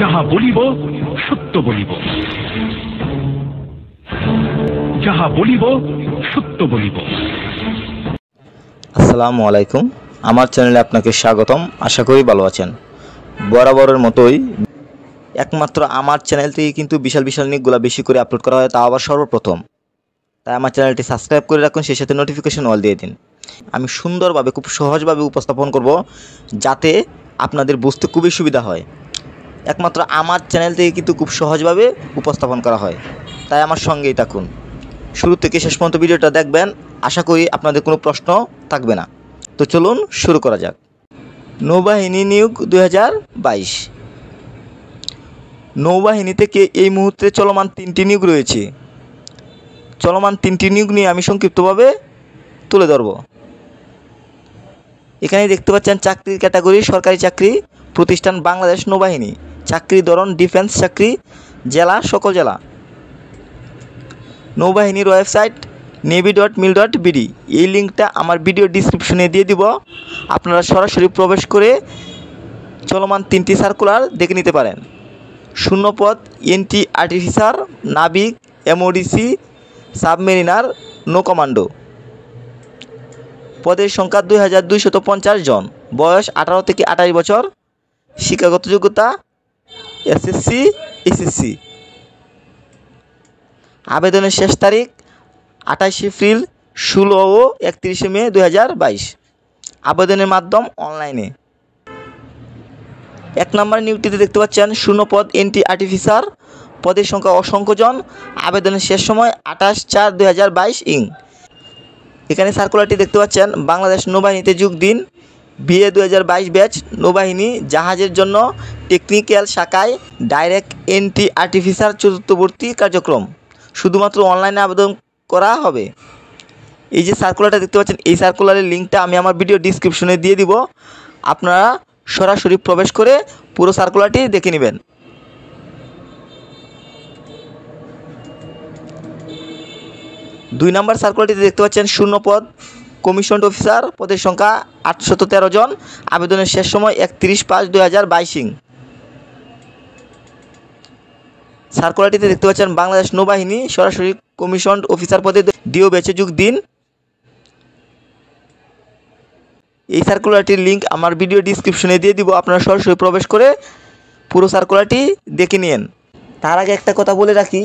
যাহা বলিব সত্য বলিব যাহা বলিব সত্য বলিব আসসালামু আলাইকুম আমার চ্যানেলে আপনাকে স্বাগতম আশা করি ভালো আছেন বরাবরের মতোই একমাত্র আমার চ্যানেল থেকে কিন্তু বিশাল বিশাল নিকগুলো বেশি করে আপলোড করা হয় তা আবার সর্বপ্রথম তাই আমার চ্যানেলটি সাবস্ক্রাইব করে রাখুন সেই সাথে নোটিফিকেশন অল দিয়ে দিন আমি সুন্দরভাবে খুব সহজভাবে উপস্থাপন করব যাতে আপনাদের বুঝতে খুবই সুবিধা হয় একমাত্র আমার চ্যানেল থেকে কিন্তু খুব সহজভাবে উপস্থাপন করা হয় তাই আমার সঙ্গেই থাকুন শুরু থেকে শেষ পর্যন্ত ভিডিওটা দেখবেন আশা করি আপনাদের কোনো প্রশ্ন থাকবে না তো চলুন শুরু করা যাক নৌবাহিনী নিয়োগ দু নৌবাহিনী থেকে এই মুহূর্তে চলমান তিনটি নিয়োগ রয়েছে চলমান তিনটি নিয়োগ নিয়ে আমি সংক্ষিপ্তভাবে তুলে ধরব এখানে দেখতে পাচ্ছেন চাকরির ক্যাটাগরি সরকারি চাকরি প্রতিষ্ঠান বাংলাদেশ নৌবাহিনী চাকরি ধরন ডিফেন্স চাকরি জেলা সকল জেলা নৌবাহিনীর website navy dot mil dot BD এই লিঙ্কটা আমার ভিডিও ডিসক্রিপশনে দিয়ে দিব আপনারা সরাসরি প্রবেশ করে চলমান তিনটি সার্কুলার দেখে নিতে পারেন শূন্যপদ এনটি আর্টিফিসার নাবিক এমওডিসি সাবমেরিনার নো কমান্ডো পদের সংখ্যা দুই হাজার পঞ্চাশ জন বয়স আঠারো থেকে আঠাশ বছর শিক্ষাগত যোগ্যতা এসএসসি এসএসসি আবেদনের শেষ তারিখ আঠাশ এপ্রিল ষোলো ও একত্রিশে মে দু আবেদনের মাধ্যম অনলাইনে এক নম্বর নিউটিতে দেখতে পাচ্ছেন শূন্য পদ এনটি আর্টিফিসার পদের সংখ্যা অসংখ্যজন আবেদনের শেষ সময় আঠাশ চার দু ইং এখানে সার্কুলারটি দেখতে পাচ্ছেন বাংলাদেশ নৌবাহিনীতে যোগ দিন বিএ দু ব্যাচ নৌবাহিনী জাহাজের জন্য টেকনিক্যাল শাখায় ডাইরেক্ট এন্ট্রি আর্টিফিসার চতুর্থবর্তী কার্যক্রম শুধুমাত্র অনলাইনে আবেদন করা হবে এই যে সার্কুলারটা দেখতে পাচ্ছেন এই সার্কুলারের লিঙ্কটা আমি আমার ভিডিও ডিসক্রিপশনে দিয়ে দিব আপনারা সরাসরি প্রবেশ করে পুরো সার্কুলারটি দেখে নেবেন দুই নম্বর সার্কুলারটিতে দেখতে পাচ্ছেন শূন্য পদ কমিশন অফিসার পদের সংখ্যা আটশত জন আবেদনের শেষ সময় একত্রিশ পাঁচ দুই হাজার বাইশিং সার্কুলারটিতে দেখতে পাচ্ছেন বাংলাদেশ নৌবাহিনী সরাসরি কমিশন অফিসার পদে ডিও বেছে যোগ দিন এই সার্কুলারটির লিঙ্ক আমার ভিডিও ডিসক্রিপশনে দিয়ে দিব আপনারা সরাসরি প্রবেশ করে পুরো সার্কুলারটি দেখে নিন তার আগে একটা কথা বলে রাখি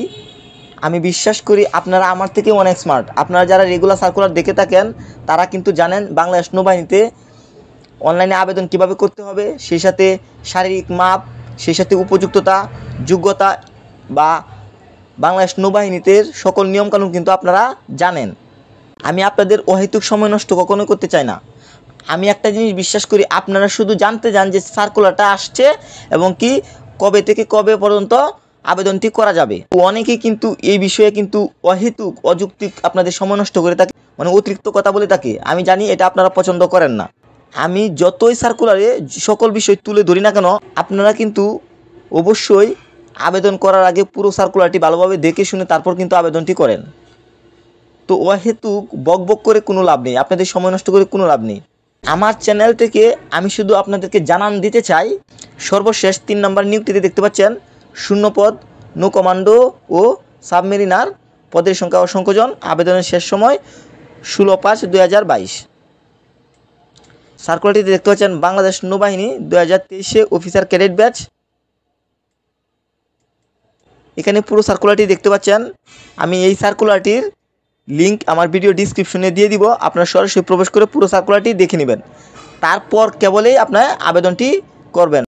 আমি বিশ্বাস করি আপনারা আমার থেকে অনেক স্মার্ট আপনারা যারা রেগুলার সার্কুলার দেখে থাকেন তারা কিন্তু জানেন বাংলাদেশ নৌবাহিনীতে অনলাইনে আবেদন কিভাবে করতে হবে সেই সাথে শারীরিক মাপ সেই সাথে উপযুক্ততা যোগ্যতা বা বাংলাদেশ নৌবাহিনীতে সকল নিয়মকানুন কিন্তু আপনারা জানেন আমি আপনাদের অহেতুক সময় নষ্ট কখনোই করতে চাই না আমি একটা জিনিস বিশ্বাস করি আপনারা শুধু জানতে চান যে সার্কুলারটা আসছে এবং কি কবে থেকে কবে পর্যন্ত আবেদনটি করা যাবে অনেকেই কিন্তু এই বিষয়ে কিন্তু অহেতুক অযৌক্তিক আপনাদের সময় নষ্ট করে থাকে মানে অতিরিক্ত কথা বলে থাকে আমি জানি এটা আপনারা পছন্দ করেন না আমি যতই সার্কুলারে সকল বিষয় তুলে ধরি না কেন আপনারা কিন্তু অবশ্যই আবেদন করার আগে পুরো সার্কুলারটি ভালোভাবে দেখে শুনে তারপর কিন্তু আবেদনটি করেন তো ও হেতু বক বক করে কোনো লাভ নেই আপনাদের সময় নষ্ট করে কোনো লাভ নেই আমার চ্যানেল থেকে আমি শুধু আপনাদেরকে জানান দিতে চাই সর্বশেষ তিন নম্বর নিয়োগটিতে দেখতে পাচ্ছেন শূন্যপদ নৌ কমান্ডো ও সাবমেরিনার পদের সংখ্যা অসংখ্যজন আবেদনের শেষ সময় ষোলো পাঁচ দু হাজার বাইশ সার্কুলারটিতে দেখতে পাচ্ছেন বাংলাদেশ নৌবাহিনী দু হাজার তেইশে অফিসার ক্যাডেট ব্যাচ এখানে পুরো সার্কুলারটি দেখতে পাচ্ছেন আমি এই সার্কুলারটির লিঙ্ক আমার ভিডিও ডিসক্রিপশনে দিয়ে দিব আপনার সরাসরি প্রবেশ করে পুরো সার্কুলারটি দেখে নেবেন তারপর কেবলেই আপনার আবেদনটি করবেন